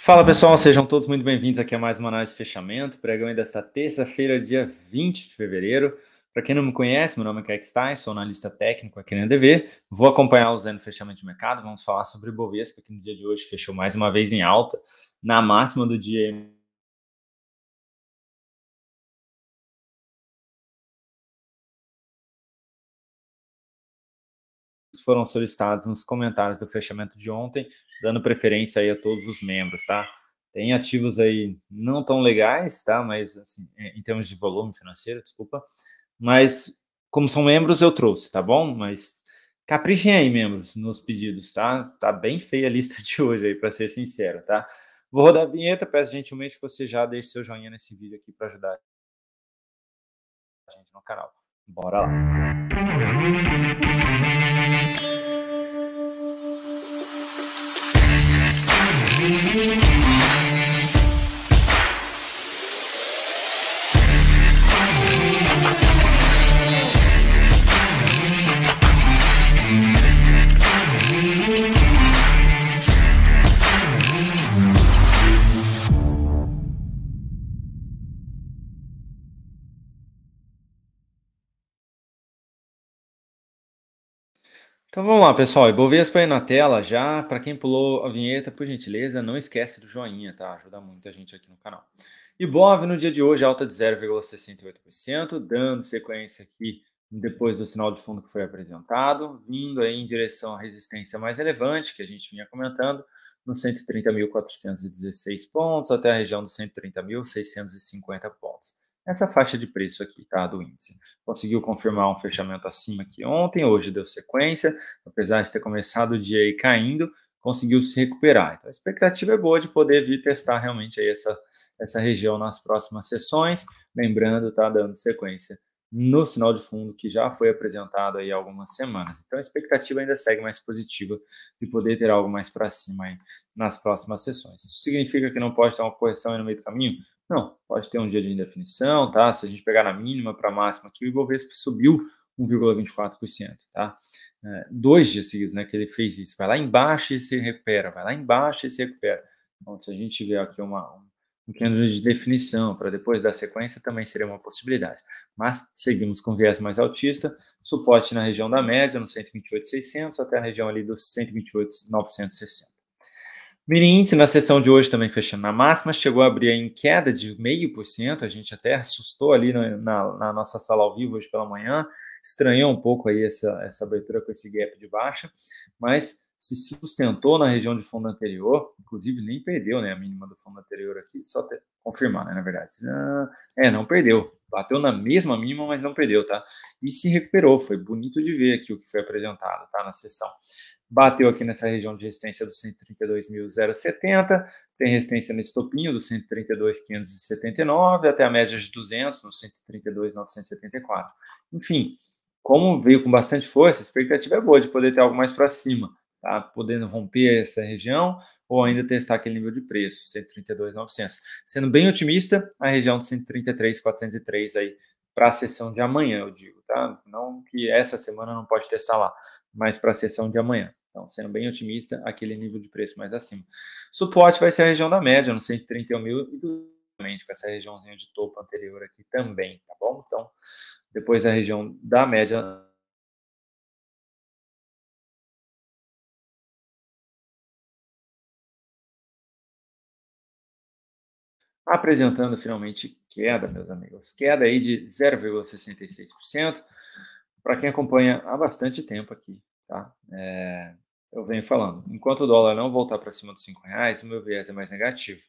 Fala pessoal, sejam todos muito bem-vindos aqui a mais uma análise de fechamento, pregão desta terça-feira, dia 20 de fevereiro. Para quem não me conhece, meu nome é Kek Stein, sou analista técnico aqui na DV. Vou acompanhar o Zé no fechamento de mercado, vamos falar sobre o Bovespa, que no dia de hoje fechou mais uma vez em alta, na máxima do dia foram solicitados nos comentários do fechamento de ontem, dando preferência aí a todos os membros, tá? Tem ativos aí não tão legais, tá? Mas assim, é, em termos de volume financeiro, desculpa. Mas como são membros, eu trouxe, tá bom? Mas caprichem aí, membros, nos pedidos, tá? Tá bem feia a lista de hoje aí, para ser sincero, tá? Vou rodar a vinheta, peço gentilmente que você já deixe seu joinha nesse vídeo aqui para ajudar a gente no canal. Bora lá! Thank you. Então vamos lá, pessoal. Ibovespa aí na tela já. Para quem pulou a vinheta, por gentileza, não esquece do joinha, tá? Ajuda muita gente aqui no canal. Ibov no dia de hoje alta de 0,68%, dando sequência aqui depois do sinal de fundo que foi apresentado, vindo aí em direção à resistência mais relevante que a gente vinha comentando, nos 130.416 pontos até a região dos 130.650 pontos essa faixa de preço aqui, tá, do índice. Conseguiu confirmar um fechamento acima aqui ontem, hoje deu sequência, apesar de ter começado o dia aí caindo, conseguiu se recuperar. Então a expectativa é boa de poder vir testar realmente aí essa, essa região nas próximas sessões, lembrando, tá dando sequência no sinal de fundo que já foi apresentado aí há algumas semanas. Então a expectativa ainda segue mais positiva de poder ter algo mais para cima aí nas próximas sessões. Isso significa que não pode ter uma correção aí no meio do caminho? Não, pode ter um dia de indefinição, tá? Se a gente pegar na mínima para máxima aqui, o Ibovespa subiu 1,24%, tá? É, dois dias seguidos, né, que ele fez isso. Vai lá embaixo e se recupera, vai lá embaixo e se recupera. Então, se a gente tiver aqui uma, um candle de definição para depois da sequência, também seria uma possibilidade. Mas seguimos com viés mais altista, suporte na região da média, no 128.600 até a região ali dos 128.960. Mirim índice na sessão de hoje também fechando na máxima, chegou a abrir em queda de 0,5%, a gente até assustou ali na, na, na, nossa sala ao vivo hoje pela manhã, estranhou um pouco aí essa, essa abertura com esse gap de baixa, mas se sustentou na região de fundo anterior, inclusive nem perdeu né, a mínima do fundo anterior aqui, só ter, confirmar, né, na verdade. Ah, é, não perdeu, bateu na mesma mínima, mas não perdeu, tá? E se recuperou, foi bonito de ver aqui o que foi apresentado, tá, na sessão bateu aqui nessa região de resistência dos 132.070, tem resistência nesse topinho dos 132.579 até a média de 200, no 132.974. Enfim, como veio com bastante força, a expectativa é boa de poder ter algo mais para cima, tá? podendo romper essa região ou ainda testar aquele nível de preço, 132.900. Sendo bem otimista, a região de 133.403 aí para a sessão de amanhã, eu digo, tá? Não que essa semana não pode testar lá, mas para a sessão de amanhã. Então, sendo bem otimista, aquele nível de preço mais acima. Suporte vai ser a região da média, no 131 mil e com essa regiãozinha de topo anterior aqui também, tá bom? Então, depois a região da média apresentando finalmente queda, meus amigos. Queda aí de 0,66%. Para quem acompanha há bastante tempo aqui, Tá? É, eu venho falando, enquanto o dólar não voltar para cima dos 5 reais, o meu viés é mais negativo.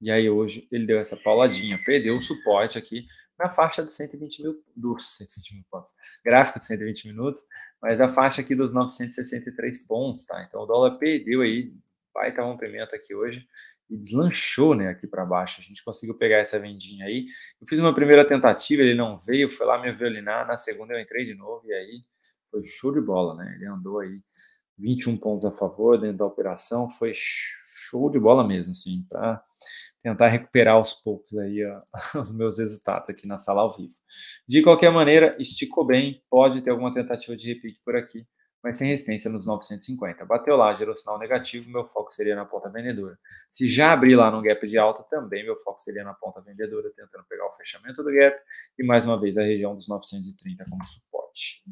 E aí hoje ele deu essa pauladinha, perdeu o suporte aqui na faixa dos 120 mil, dos 120 mil pontos, gráfico de 120 minutos, mas a faixa aqui dos 963 pontos, tá? Então o dólar perdeu aí, vai rompimento aqui hoje e deslanchou, né, aqui para baixo. A gente conseguiu pegar essa vendinha aí. Eu fiz uma primeira tentativa, ele não veio, foi lá me violinar, na segunda eu entrei de novo e aí foi show de bola, né? Ele andou aí 21 pontos a favor dentro da operação, foi show de bola mesmo, assim, para tentar recuperar aos poucos aí ó, os meus resultados aqui na sala ao vivo. De qualquer maneira, esticou bem, pode ter alguma tentativa de repique por aqui, mas sem resistência nos 950. Bateu lá, gerou sinal negativo, meu foco seria na ponta vendedora. Se já abrir lá no gap de alta, também meu foco seria na ponta vendedora, tentando pegar o fechamento do gap e mais uma vez a região dos 930 como suporte.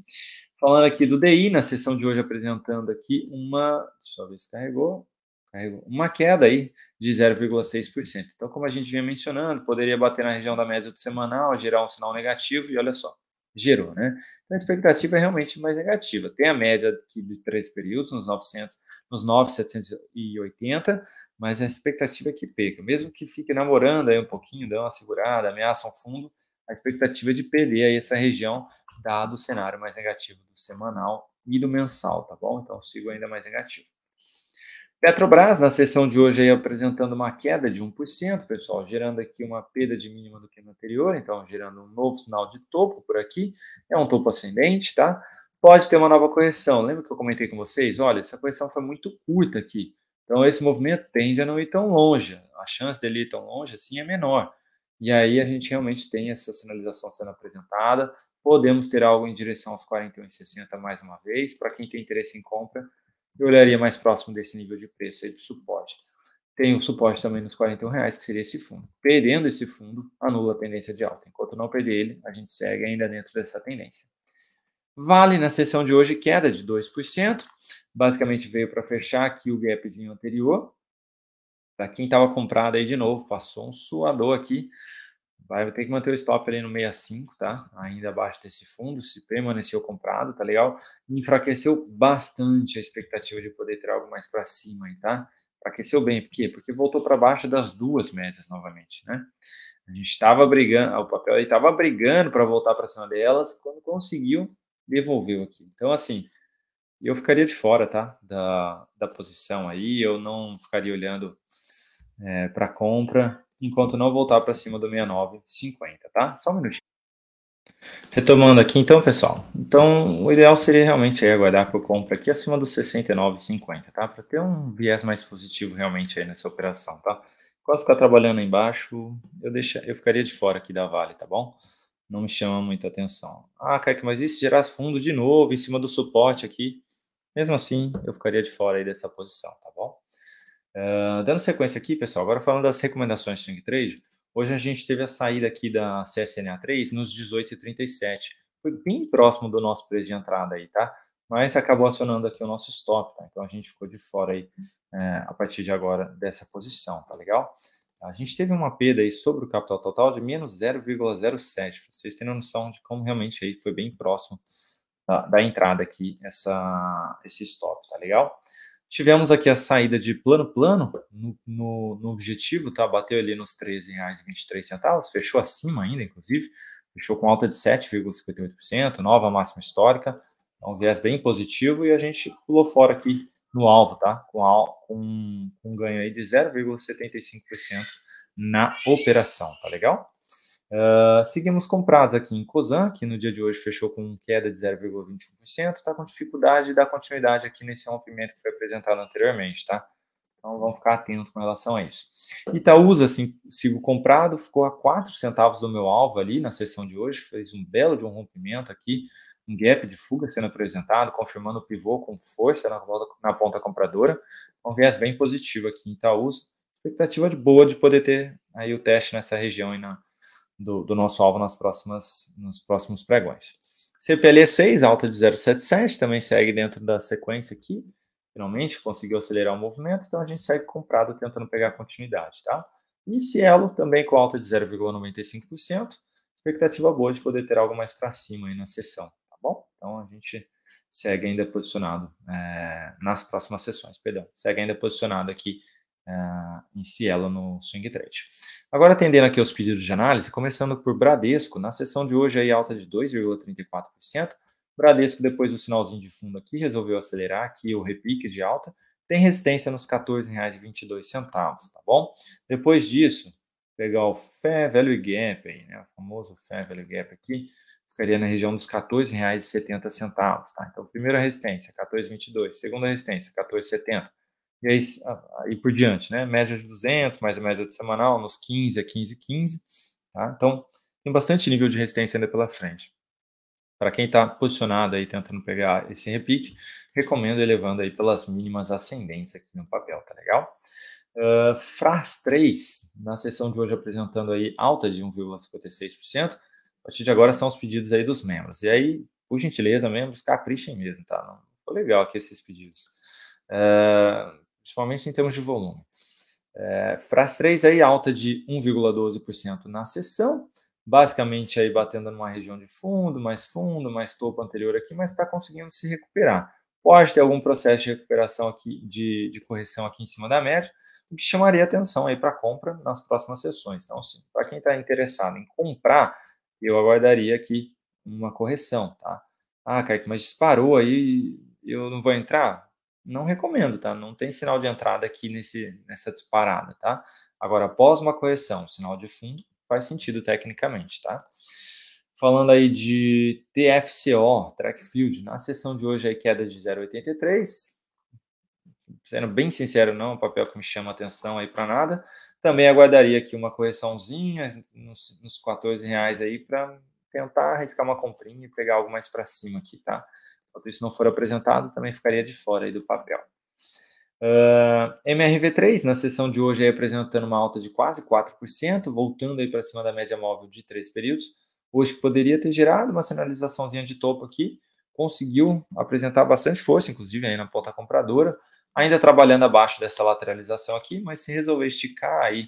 Falando aqui do DI, na sessão de hoje apresentando aqui uma, deixa eu ver se carregou, carregou uma queda aí de 0,6%. Então, como a gente vinha mencionando, poderia bater na região da média do semanal, gerar um sinal negativo e olha só, gerou, né? Então, a expectativa é realmente mais negativa. Tem a média aqui de três períodos, nos 900, nos 9,780, mas a expectativa é que peca. Mesmo que fique namorando aí um pouquinho, dê uma segurada, ameaça um fundo, a expectativa é de perder aí essa região, dado o cenário mais negativo do semanal e do mensal, tá bom? Então sigo ainda mais negativo. Petrobras, na sessão de hoje, aí, apresentando uma queda de 1%, pessoal, gerando aqui uma perda de mínima do que no anterior, então gerando um novo sinal de topo por aqui, é um topo ascendente, tá? Pode ter uma nova correção. Lembra que eu comentei com vocês? Olha, essa correção foi muito curta aqui. Então, esse movimento tende a não ir tão longe. A chance dele ir tão longe assim é menor. E aí a gente realmente tem essa sinalização sendo apresentada. Podemos ter algo em direção aos 41,60 mais uma vez. Para quem tem interesse em compra, eu olharia mais próximo desse nível de preço aí de suporte. Tem o suporte também nos 41 reais, que seria esse fundo. Perdendo esse fundo, anula a tendência de alta. Enquanto não perder ele, a gente segue ainda dentro dessa tendência. Vale na sessão de hoje queda de 2%. Basicamente veio para fechar aqui o gapzinho anterior, para quem estava comprado aí de novo, passou um suador aqui. Vai ter que manter o stop ali no 65, tá? Ainda abaixo desse fundo, se permaneceu comprado, tá legal? Enfraqueceu bastante a expectativa de poder ter algo mais para cima aí, tá? Enfraqueceu bem, por quê? Porque voltou para baixo das duas médias novamente, né? A gente estava brigando, ah, o papel aí estava brigando para voltar para cima delas, quando conseguiu, devolveu aqui. Então, assim, eu ficaria de fora, tá? Da, da posição aí, eu não ficaria olhando é, para compra enquanto não voltar para cima do 69,50, tá? Só um minutinho. Retomando aqui então, pessoal. Então, o ideal seria realmente aí, aguardar por compra aqui acima dos 69,50, tá? Para ter um viés mais positivo realmente aí nessa operação, tá? Quando ficar trabalhando embaixo, eu deixa, eu ficaria de fora aqui da Vale, tá bom? Não me chama muita atenção. Ah, Kaique, mas isso gerasse fundo de novo em cima do suporte aqui? Mesmo assim, eu ficaria de fora aí dessa posição, tá bom? Uh, dando sequência aqui, pessoal, agora falando das recomendações de swing trade, hoje a gente teve a saída aqui da CSNA3 nos 18,37. Foi bem próximo do nosso preço de entrada aí, tá? Mas acabou acionando aqui o nosso stop, tá? Então a gente ficou de fora aí eh, a partir de agora dessa posição, tá legal? A gente teve uma perda aí sobre o capital total de menos 0,07, pra vocês terem noção de como realmente aí foi bem próximo da entrada aqui, essa, esse stop, tá legal? Tivemos aqui a saída de plano-plano no, no, no, objetivo, tá? Bateu ali nos R$13,23, fechou acima ainda, inclusive, fechou com alta de 7,58%, nova máxima histórica, é um viés bem positivo e a gente pulou fora aqui no alvo, tá? Com, com, com um ganho aí de 0,75% na operação, tá legal? Uh, seguimos comprados aqui em Cozan, que no dia de hoje fechou com queda de 0,21%, está com dificuldade de dar continuidade aqui nesse rompimento que foi apresentado anteriormente, tá? Então vamos ficar atentos com relação a isso. Itaúsa, assim, sigo comprado, ficou a 4 centavos do meu alvo ali na sessão de hoje, fez um belo de um rompimento aqui, um gap de fuga sendo apresentado, confirmando o pivô com força na, volta, na ponta compradora, então, um viés bem positivo aqui em Itaúsa, expectativa de boa de poder ter aí o teste nessa região e na do, do nosso alvo nas próximas, nos próximos pregões. CPLE 6, alta de 0,77, também segue dentro da sequência aqui. Finalmente conseguiu acelerar o movimento, então a gente segue comprado tentando pegar continuidade, tá? E Cielo também com alta de 0,95%, expectativa boa de poder ter algo mais para cima aí na sessão, tá bom? Então a gente segue ainda posicionado é, nas próximas sessões, perdão, segue ainda posicionado aqui uh, em Cielo no Swing Trade. Agora atendendo aqui aos pedidos de análise, começando por Bradesco, na sessão de hoje aí alta de 2,34%, Bradesco depois do sinalzinho de fundo aqui resolveu acelerar aqui o repique de alta, tem resistência nos R$14,22, tá bom? Depois disso, pegar o Fair Value Gap, aí, né, o famoso Fair Value Gap aqui, ficaria na região dos R$14,70, tá? Então, primeira resistência, 14,22, segunda resistência, 14,70, e aí, aí por diante, né? Média de 200, mais a média de semanal, nos 15 a 15, 15, tá? Então, tem bastante nível de resistência ainda pela frente. Para quem está posicionado aí tentando pegar esse repique, recomendo elevando aí pelas mínimas ascendentes aqui no papel, tá legal? Uh, Fras 3, na sessão de hoje apresentando aí alta de 1,56%. A partir de agora são os pedidos aí dos membros. E aí, por gentileza, membros, caprichem mesmo, tá? ficou legal aqui esses pedidos. Uh, principalmente em termos de volume. É, Fras 3 aí alta de 1,12% na sessão, basicamente aí batendo numa região de fundo, mais fundo, mais topo anterior aqui, mas está conseguindo se recuperar. Pode ter algum processo de recuperação aqui, de, de correção aqui em cima da média, o que chamaria atenção aí para compra nas próximas sessões. Então, sim, para quem está interessado em comprar, eu aguardaria aqui uma correção, tá? Ah, Kaique, mas disparou aí, eu não vou entrar? não recomendo, tá? Não tem sinal de entrada aqui nesse, nessa disparada, tá? Agora, após uma correção, sinal de fundo faz sentido tecnicamente, tá? Falando aí de TFCO, track field, na sessão de hoje aí queda de 0,83. Sendo bem sincero, não é um papel que me chama atenção aí para nada. Também aguardaria aqui uma correçãozinha nos, nos 14 reais aí para tentar arriscar uma comprinha e pegar algo mais para cima aqui, tá? Enquanto isso não for apresentado, também ficaria de fora do papel. Uh, ah, MRV3, na sessão de hoje, aí, apresentando uma alta de quase 4%, voltando aí para cima da média móvel de três períodos. Hoje, poderia ter gerado uma sinalizaçãozinha de topo aqui, conseguiu apresentar bastante força, inclusive aí na ponta compradora, ainda trabalhando abaixo dessa lateralização aqui, mas se resolver esticar aí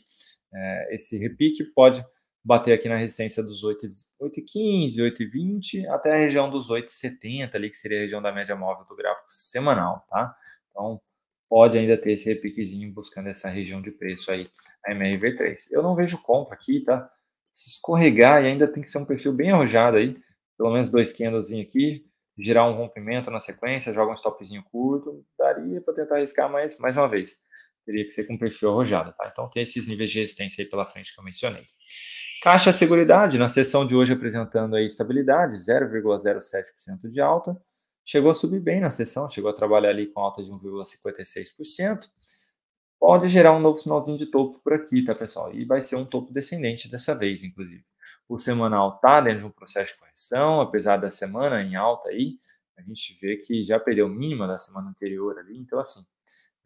é, esse repique, pode bater aqui na resistência dos 8,15, 8,20 até a região dos 8,70 ali, que seria a região da média móvel do gráfico semanal, tá? Então, pode ainda ter esse repiquezinho buscando essa região de preço aí, a MRV3. Eu não vejo compra aqui, tá? Se escorregar e ainda tem que ser um perfil bem arrojado aí, pelo menos dois candlezinhos aqui, girar um rompimento na sequência, joga um stopzinho curto, daria para tentar arriscar mais, mais uma vez. Teria que ser com perfil arrojado, tá? Então tem esses níveis de resistência aí pela frente que eu mencionei. Caixa Seguridade, na sessão de hoje apresentando aí estabilidade, 0,07% de alta. Chegou a subir bem na sessão, chegou a trabalhar ali com alta de 1,56%. Pode gerar um novo sinalzinho de topo por aqui, tá, pessoal? E vai ser um topo descendente dessa vez, inclusive. O semanal tá dentro de um processo de correção, apesar da semana em alta aí, a gente vê que já perdeu mínima da semana anterior ali, então assim,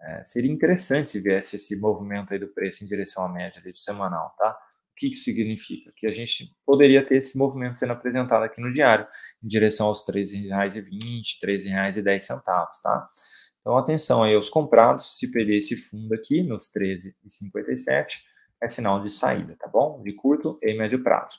é, seria interessante se viesse esse movimento aí do preço em direção à média ali do semanal, tá? que, que significa? Que a gente poderia ter esse movimento sendo apresentado aqui no diário, em direção aos R$ 13,20, R$ 13,10, tá? Então, atenção aí aos comprados, se perder esse fundo aqui, nos R$ 13,57, é sinal de saída, tá bom? De curto e médio prazo.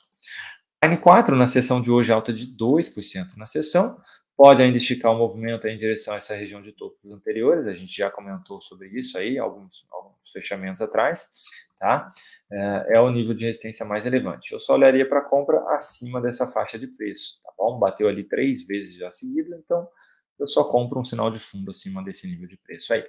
N4 na sessão de hoje alta de 2% na sessão, pode ainda esticar o movimento em direção a essa região de topos anteriores, a gente já comentou sobre isso aí, alguns, alguns fechamentos atrás, tá? É, é, o nível de resistência mais relevante. Eu só olharia para compra acima dessa faixa de preço, tá bom? Bateu ali três vezes já seguidas, então eu só compro um sinal de fundo acima desse nível de preço aí.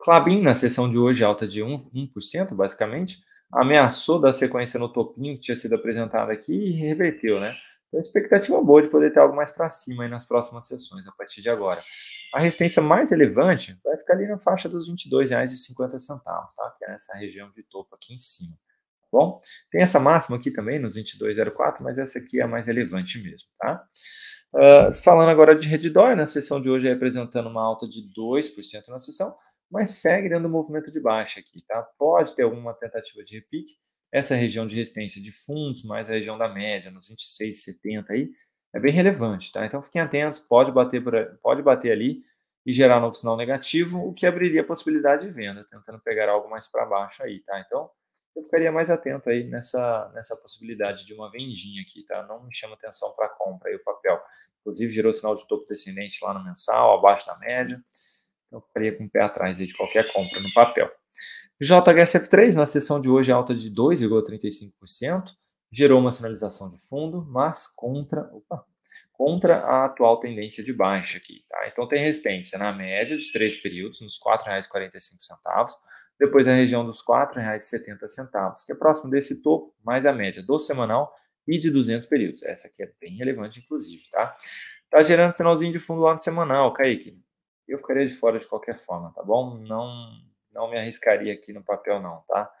Clabin, na sessão de hoje, alta de 1%, 1% basicamente, ameaçou da sequência no topinho que tinha sido apresentado aqui e reverteu, né? Então, expectativa boa de poder ter algo mais para cima aí nas próximas sessões, a partir de agora. A resistência mais relevante vai ficar ali na faixa dos R$ 22,50, tá? que é essa região de topo aqui em cima. Tá bom, tem essa máxima aqui também, nos 22,04, mas essa aqui é a mais relevante mesmo. Tá? Uh, falando agora de Reddor, na né? sessão de hoje é representando uma alta de 2% na sessão, mas segue dando movimento de baixa aqui. Tá? Pode ter alguma tentativa de repique, essa região de resistência de fundos, mais a região da média, nos 26,70 aí, é bem relevante, tá? Então fiquem atentos, pode bater, por, pode bater ali e gerar novo sinal negativo, o que abriria a possibilidade de venda, tentando pegar algo mais para baixo aí, tá? Então eu ficaria mais atento aí nessa, nessa possibilidade de uma vendinha aqui, tá? Não me chama atenção para compra aí o papel. Inclusive gerou sinal de topo descendente lá no mensal, abaixo da média. Então ficaria com o pé atrás aí de qualquer compra no papel. JHSF3 na sessão de hoje é alta de 2,35% gerou uma sinalização de fundo, mas contra, opa, contra a atual tendência de baixa aqui. Tá? Então tem resistência na né? média de três períodos, nos R$ 4,45, depois a região dos R$ 4,70, que é próximo desse topo, mais a média do semanal e de 200 períodos. Essa aqui é bem relevante, inclusive. Tá, tá gerando sinalzinho de fundo lá no semanal, Kaique. Eu ficaria de fora de qualquer forma, tá bom? Não, não me arriscaria aqui no papel, não, tá?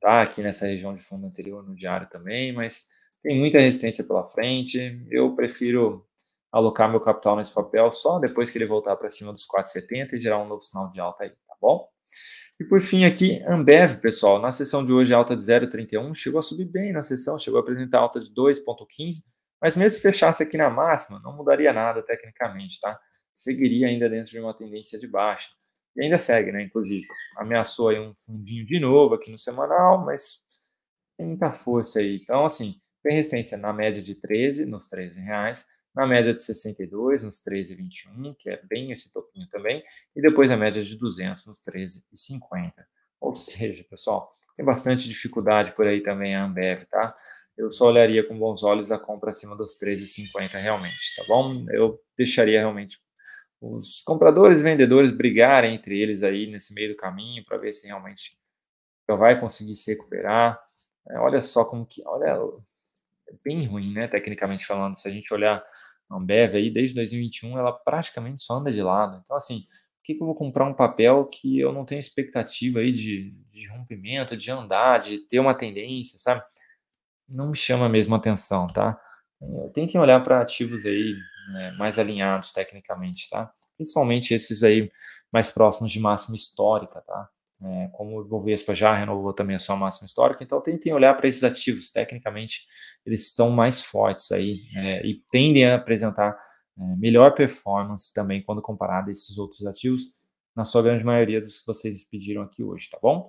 Tá aqui nessa região de fundo anterior no diário também, mas tem muita resistência pela frente. Eu prefiro alocar meu capital nesse papel só depois que ele voltar para cima dos 4,70 e gerar um novo sinal de alta aí, tá bom? E por fim aqui, Ambev, pessoal, na sessão de hoje alta de 0,31, chegou a subir bem na sessão, chegou a apresentar alta de 2,15, mas mesmo fechasse aqui na máxima, não mudaria nada tecnicamente, tá? Seguiria ainda dentro de uma tendência de baixa. E ainda segue, né? Inclusive, ameaçou aí um fundinho de novo aqui no semanal, mas tem muita força aí. Então, assim, tem resistência na média de 13, nos 13 reais, na média de 62, nos 13,21, que é bem esse topinho também, e depois a média de 200, nos 13,50. Ou seja, pessoal, tem bastante dificuldade por aí também a Ambev, tá? Eu só olharia com bons olhos a compra acima dos 13,50 realmente, tá bom? Eu deixaria realmente os compradores e vendedores brigarem entre eles aí nesse meio do caminho para ver se realmente já vai conseguir se recuperar. É, olha só como que, olha, é bem ruim, né, tecnicamente falando. Se a gente olhar a Ambev aí, desde 2021 ela praticamente só anda de lado. Então, assim, por que, que eu vou comprar um papel que eu não tenho expectativa aí de, de rompimento, de andar, de ter uma tendência, sabe? Não me chama mesmo atenção, tá? Tentem é, olhar para ativos aí né, mais alinhados tecnicamente, tá? Principalmente esses aí mais próximos de máxima histórica, tá? É, como o Bovespa já renovou também a sua máxima histórica, então tentem olhar para esses ativos, tecnicamente eles estão mais fortes aí é, e tendem a apresentar é, melhor performance também quando comparado a esses outros ativos, na sua grande maioria dos que vocês pediram aqui hoje, tá bom?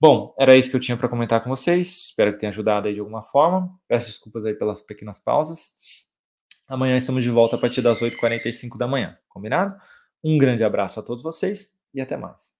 Bom, era isso que eu tinha para comentar com vocês, espero que tenha ajudado aí de alguma forma, peço desculpas aí pelas pequenas pausas, Amanhã estamos de volta a partir das 8h45 da manhã, combinado? Um grande abraço a todos vocês e até mais.